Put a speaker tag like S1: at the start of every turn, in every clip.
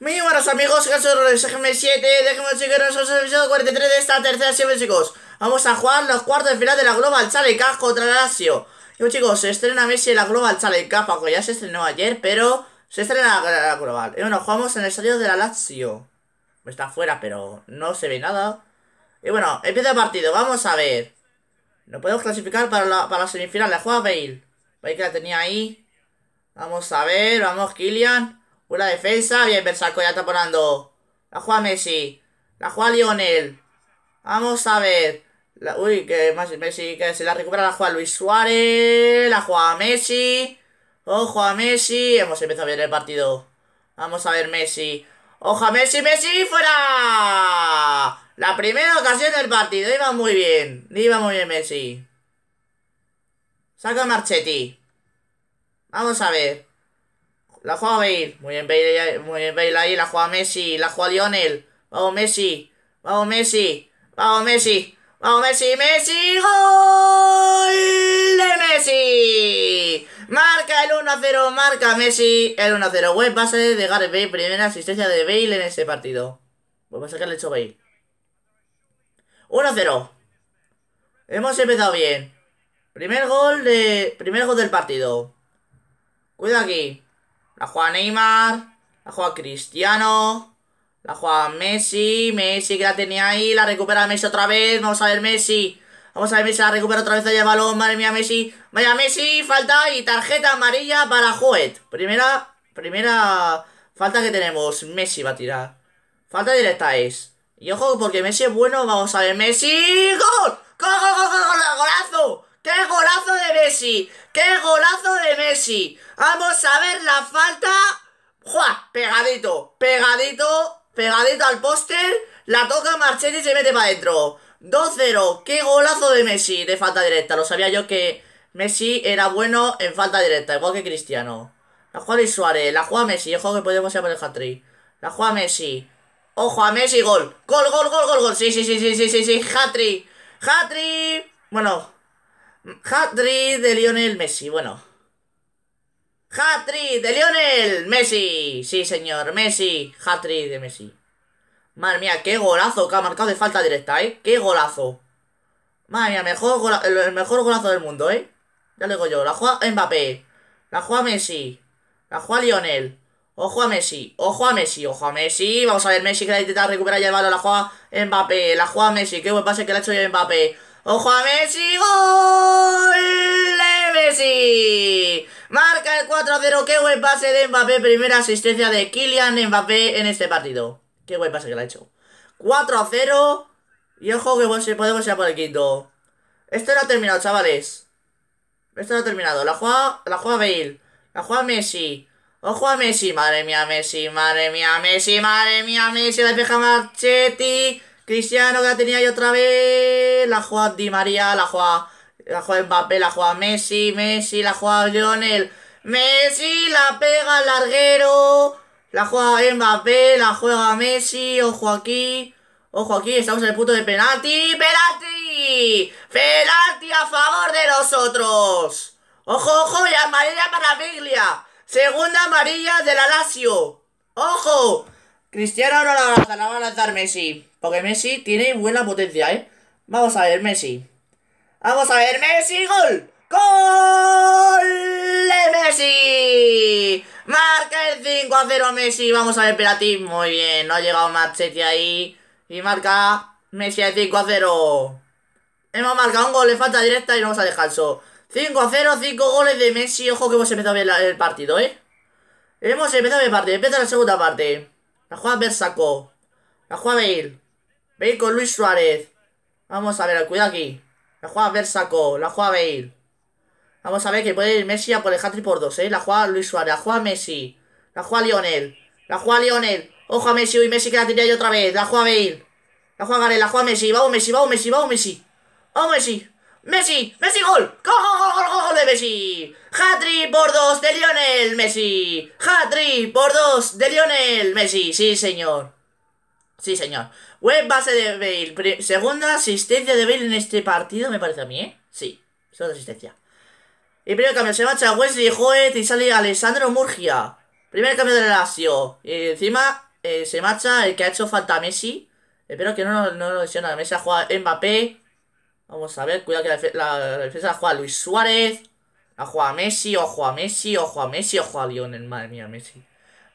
S1: Muy buenos amigos, soy de GM7, déjenme seguirnos el episodio 43 de esta tercera serie chicos Vamos a jugar los cuartos de final de la Global Challenge Cup contra la Lazio Y bueno, chicos, se estrena Messi en la Global Challenge Cup, aunque ya se estrenó ayer, pero se estrena la, Global Y bueno, jugamos en el estadio de la Lazio Está afuera, pero no se ve nada Y bueno, empieza el partido, vamos a ver no podemos clasificar para la, para la semifinal, la juega Bale Bale que la tenía ahí Vamos a ver, vamos Kylian una defensa. Bien, Versaco ya está poniendo La juega Messi. La juega Lionel. Vamos a ver. uy, que Messi que se la recupera. La juega Luis Suárez. La juega Messi. Ojo a Messi. Hemos empezado bien el partido. Vamos a ver Messi. Ojo a Messi. Messi fuera. La primera ocasión del partido. Iba muy bien. Iba muy bien Messi. Saca Marchetti. Vamos a ver. La juega Bale. Muy bien Bale, muy bien Bale ahí. La juega Messi. La juega Lionel. Vamos Messi. Vamos Messi. Vamos Messi. Vamos Messi. Messi. Gol de Messi. Marca el 1-0. Marca Messi. El 1-0. Web base de Gareth Bale. Primera asistencia de Bale en este partido. Vamos a sacarle hecho Bale. 1-0. Hemos empezado bien. Primer gol de. Primer gol del partido. Cuidado aquí. La juega Neymar. La juega Cristiano. La juega Messi. Messi que la tenía ahí. La recupera Messi otra vez. Vamos a ver Messi. Vamos a ver Messi. La recupera otra vez allá el balón. Madre mía, Messi. Vaya Messi. Falta y tarjeta amarilla para Joet. Primera. Primera falta que tenemos. Messi va a tirar. Falta directa es. Y ojo, porque Messi es bueno. Vamos a ver. Messi. ¡Gol, gol, gol, gol! golazo ¡Qué golazo de Messi! ¡Qué golazo de Messi! Vamos a ver la falta. ¡Jua! Pegadito, pegadito, pegadito al póster. La toca Marchetti y se mete para adentro. 2-0. ¡Qué golazo de Messi! De falta directa. Lo sabía yo que Messi era bueno en falta directa, igual que Cristiano. La juega Suárez, la juega Messi. Ojo que podemos ir por el hat-trick. La juega Messi. Ojo a Messi, gol. Gol, gol, gol, gol, gol. Sí, sí, sí, sí, sí, sí, sí. Hat-trick. Hat-trick. Bueno, hat de Lionel Messi, bueno. hat de Lionel Messi. Sí, señor, Messi. hat de Messi. Madre mía, qué golazo que ha marcado de falta directa, ¿eh? Qué golazo. Madre mía, mejor el mejor golazo del mundo, ¿eh? Ya lo digo yo. La juega Mbappé. La juega Messi. La juega Lionel. Ojo a Messi, ojo a Messi, ojo a Messi. Vamos a ver, Messi que la intenta recuperar ya el balón. La juega Mbappé, la juega Messi. Qué buen pase que le ha hecho Mbappé. ¡Ojo a Messi! ¡Gol de Messi! Marca el 4-0. ¡Qué buen pase de Mbappé! Primera asistencia de Kylian Mbappé en este partido. ¡Qué buen pase que le ha hecho! 4-0. Y ojo que podemos pues, ir por el quinto. Esto no ha terminado, chavales. Esto no ha terminado. La juega, la juega Bale. La juega Messi. Ojo a Messi. Madre mía, Messi. Madre mía, Messi. Madre mía, Messi. La despeja Marchetti. Cristiano que la tenía ahí otra vez. La juega Di María, la juega, la juega Mbappé, la juega Messi, Messi, la juega Lionel. Messi la pega al larguero. La juega Mbappé, la juega Messi, ojo aquí. Ojo aquí, estamos en el punto de penalti. ¡Penalti! ¡Penalti a favor de nosotros! ¡Ojo, ojo! Y amarilla para Biglia. Segunda amarilla de la Lazio. ¡Ojo! Cristiano no la va a lanzar, la va a lanzar Messi. Porque Messi tiene buena potencia, ¿eh? Vamos a ver, Messi. Vamos a ver, Messi, gol. ¡Gol Messi! Marca el 5 a 0 Messi. Vamos a ver, Peratín. Muy bien, no ha llegado Machete ahí. Y marca Messi el 5 a 0. Hemos marcado un gol de falta directa y no vamos a dejar eso 5 a 0, 5 goles de Messi. Ojo que hemos empezado bien el partido, ¿eh? Hemos empezado bien el partido. Empieza la segunda parte. La juega Bersaco. La juega Bale. Veis con Luis Suárez. Vamos a ver, cuidado aquí. La juega Versaco, la juega Bale. Vamos a ver que puede ir Messi a por el hat por dos, ¿eh? La juega Luis Suárez, la juega Messi. La juega Lionel. La juega Lionel. Ojo a Messi, uy, Messi que la tiré ahí otra vez. La juega Bale. La juega Gareth, la juega Messi. Vamos Messi, vamos Messi, vamos Messi. Vamos Messi. Messi, Messi gol. Gol, gol, gol, gol, gol de Messi. Hatri por dos de Lionel Messi. Hatri por dos de Lionel Messi. Sí, señor. Sí, señor. Web base de Bale. Segunda asistencia de Bale en este partido, me parece a mí, ¿eh? Sí, segunda asistencia. Y primer cambio, se marcha Wesley Hoet y sale Alessandro Murgia. Primer cambio de Lazio. Y encima eh, se marcha el que ha hecho falta a Messi. Espero que no, no lo lesiona. Messi ha jugado Mbappé. Vamos a ver, cuidado que la, la, defensa juega Luis Suárez. La juega a Messi, ojo a Messi, ojo a Messi, ojo a Lionel. Madre mía, Messi.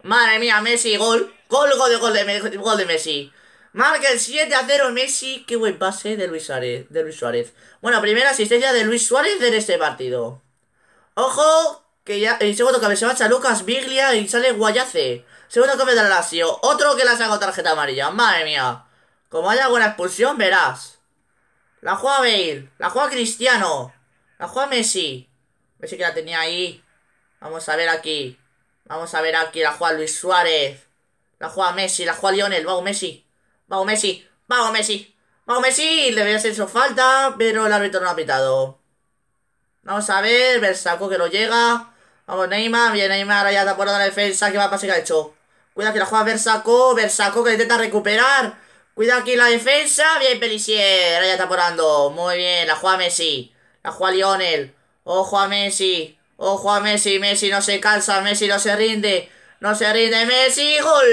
S1: Madre mía, Messi, gol. Gol, gol de gol de, gol de Messi. Marca el 7 a 0 Messi. Qué buen pase de Luis Suárez. De Luis Suárez. Bueno, primera asistencia de Luis Suárez en este partido. Ojo, que ya. El segundo cambio se marcha Lucas Biglia y sale Guayace. Segundo cabeza de Lazio. Otro que la con tarjeta amarilla. Madre mía. Como haya buena expulsión, verás. La juega Bale. La juega Cristiano. La juega Messi. Messi que la tenía ahí. Vamos a ver aquí. Vamos a ver aquí, la juega Luis Suárez. La juega Messi, la juega Lionel. Vamos, Messi. Vamos, Messi. Vamos, Messi. Vamos, Messi. Le voy a hacer su falta, pero el árbitro no ha pitado. Vamos a ver, Versaco que no llega. Vamos, Neymar. Bien, Neymar ya está por la defensa. ¿Qué va a pasar ¿Qué ha hecho? Cuida que la juega Versaco. Versaco que intenta recuperar. Cuida aquí la defensa. Bien, Pelicier. ya está porando. Muy bien, la juega Messi. La juega Lionel. Ojo a Messi. Ojo a Messi, Messi no se cansa, Messi no se rinde. No se rinde Messi, gol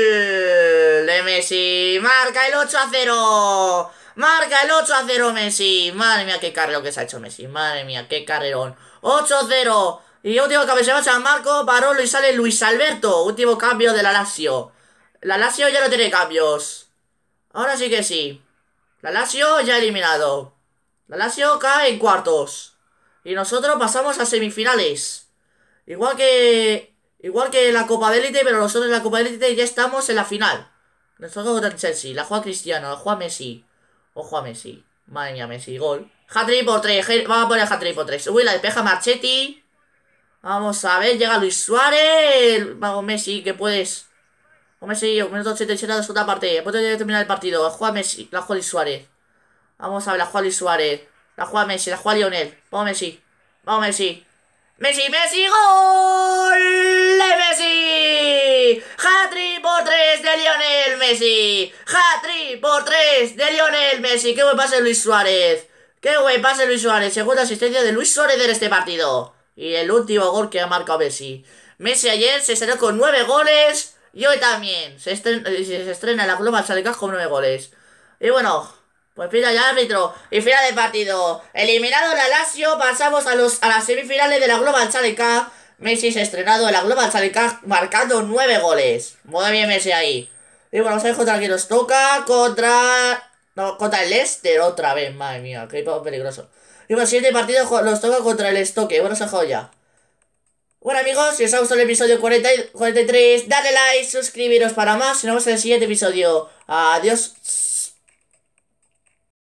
S1: de Messi. Marca el 8 a 0. Marca el 8 a 0 Messi. Madre mía, qué carrero que se ha hecho Messi. Madre mía, qué carrerón. 8 0. Y último cambio se va Marco, Barolo y sale Luis Alberto. Último cambio de la Lazio. La Lazio ya no tiene cambios. Ahora sí que sí. La Lazio ya eliminado. La Lazio cae en cuartos. Y nosotros pasamos a semifinales. Igual que... Igual que la Copa de Élite, pero nosotros en la Copa de Élite ya estamos en la final. Nosotros contra el Chelsea. La juega Cristiano, la juega Messi. Ojo a Messi. Madre mía, Messi, gol. Hat-trick por 3. Vamos a poner hat-trick por 3. Uy, la despeja Marchetti. Vamos a ver, llega Luis Suárez. Vamos, Messi, que puedes. O Messi, un minuto 87 de segunda parte. Después de terminar el partido. La juega Messi, la juega Luis Suárez. Vamos a ver, la juega Luis Suárez. La juega Messi, la juega Lionel. Vamos Messi. Vamos Messi. Messi, Messi, gol de Messi. Hatri por tres de Lionel Messi. Hatri por tres de Lionel Messi. Qué buen pase Luis Suárez. Qué buen pase Luis Suárez. Segunda asistencia de Luis Suárez en este partido. Y el último gol que ha marcado Messi. Messi ayer se estrenó con nueve goles. Y hoy también. Se eh, estrena, la Global Salica con 9 goles. Y bueno, pues final de árbitro y final de partido. Eliminado el Lazio, pasamos a, los, a las semifinales de la Global Challenge Messi se ha estrenado en la Global Challenge marcando nueve goles. Muy bien Messi ahí. Y bueno, vamos ver contra quién nos toca. Contra... No, contra el Leicester otra vez. Madre mía, qué peligroso. Y bueno, siguiente partido nos toca contra el Stoke. Bueno, se ha ya. Bueno amigos, si os ha gustado el episodio 43, dale like, suscribiros para más. Y nos vemos en el siguiente episodio. Adiós.